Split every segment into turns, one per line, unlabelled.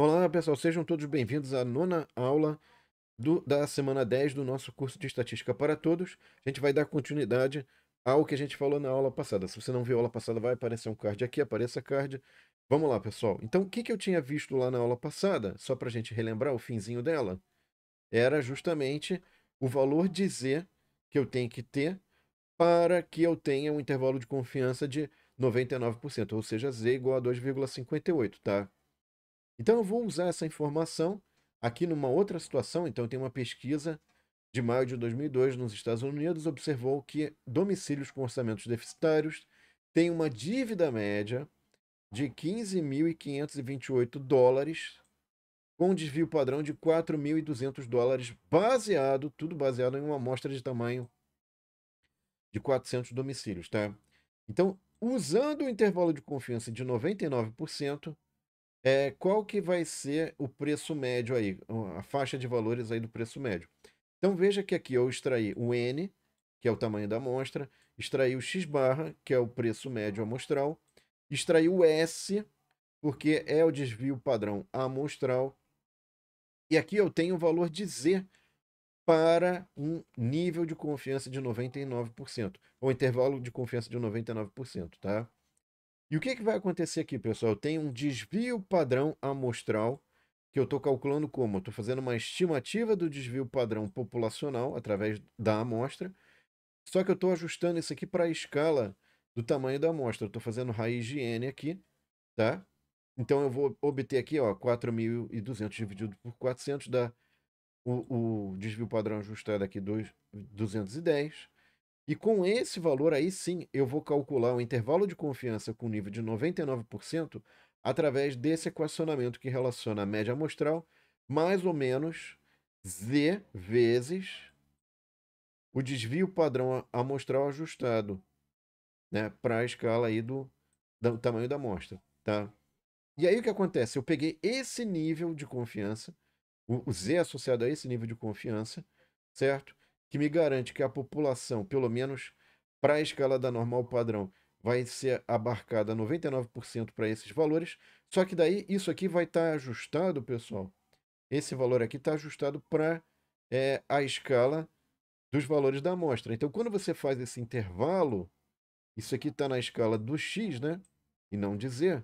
Olá, pessoal, sejam todos bem-vindos à nona aula do, da semana 10 do nosso curso de Estatística para Todos. A gente vai dar continuidade ao que a gente falou na aula passada. Se você não viu a aula passada, vai aparecer um card aqui, apareça card. Vamos lá, pessoal. Então, o que, que eu tinha visto lá na aula passada, só para a gente relembrar o finzinho dela, era justamente o valor de Z que eu tenho que ter para que eu tenha um intervalo de confiança de 99%, ou seja, Z igual a 2,58, tá? Então eu vou usar essa informação aqui numa outra situação. Então tem uma pesquisa de maio de 2002 nos Estados Unidos observou que domicílios com orçamentos deficitários têm uma dívida média de 15.528 dólares com desvio padrão de 4.200 dólares baseado, tudo baseado em uma amostra de tamanho de 400 domicílios, tá? Então, usando o intervalo de confiança de 99%, é, qual que vai ser o preço médio aí, hum, a faixa de valores aí do preço médio. Então veja que aqui eu extraí o N, que é o tamanho da amostra, extraí o X barra, que é o preço médio amostral, extraí o S, porque é o desvio padrão amostral, e aqui eu tenho o valor de Z para um nível de confiança de 99%, ou intervalo de confiança de 99%, tá? E o que, que vai acontecer aqui, pessoal? Eu tenho um desvio padrão amostral que eu estou calculando como? Estou fazendo uma estimativa do desvio padrão populacional através da amostra, só que eu estou ajustando isso aqui para a escala do tamanho da amostra. Estou fazendo raiz de n aqui, tá? Então eu vou obter aqui, ó, 4.200 dividido por 400 dá o, o desvio padrão ajustado aqui 2, 210. E com esse valor aí sim, eu vou calcular o intervalo de confiança com nível de 99% através desse equacionamento que relaciona a média amostral mais ou menos z vezes o desvio padrão amostral ajustado né, para a escala aí do, do tamanho da amostra. Tá? E aí o que acontece? Eu peguei esse nível de confiança, o Z associado a esse nível de confiança, certo? que me garante que a população, pelo menos para a escala da normal padrão, vai ser abarcada 99% para esses valores. Só que daí isso aqui vai estar tá ajustado, pessoal. Esse valor aqui está ajustado para é, a escala dos valores da amostra. Então, quando você faz esse intervalo, isso aqui está na escala do x, né? E não de z.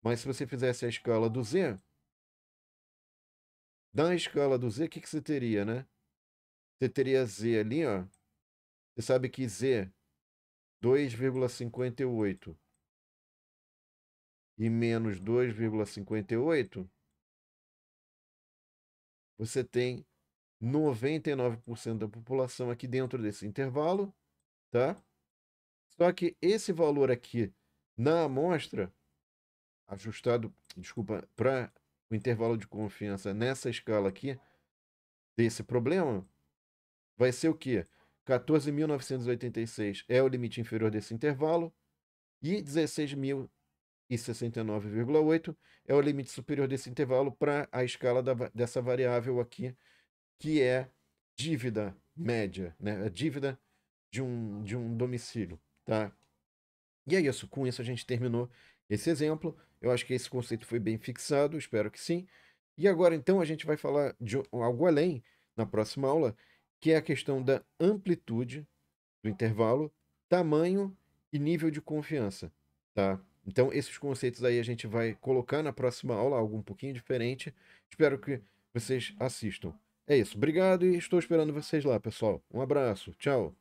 Mas se você fizesse a escala do z, da escala do z, o que, que você teria, né? Você teria Z ali, ó. Você sabe que Z 2,58 e menos 2,58, você tem 99% da população aqui dentro desse intervalo, tá? Só que esse valor aqui na amostra, ajustado, desculpa, para o intervalo de confiança nessa escala aqui, desse problema, vai ser o quê? 14.986 é o limite inferior desse intervalo e 16.069,8 é o limite superior desse intervalo para a escala da, dessa variável aqui, que é dívida média, né? a é dívida de um, de um domicílio. Tá? E é isso, com isso a gente terminou esse exemplo. Eu acho que esse conceito foi bem fixado, espero que sim. E agora então a gente vai falar de algo além na próxima aula, que é a questão da amplitude do intervalo, tamanho e nível de confiança, tá? Então, esses conceitos aí a gente vai colocar na próxima aula, algo um pouquinho diferente. Espero que vocês assistam. É isso. Obrigado e estou esperando vocês lá, pessoal. Um abraço. Tchau.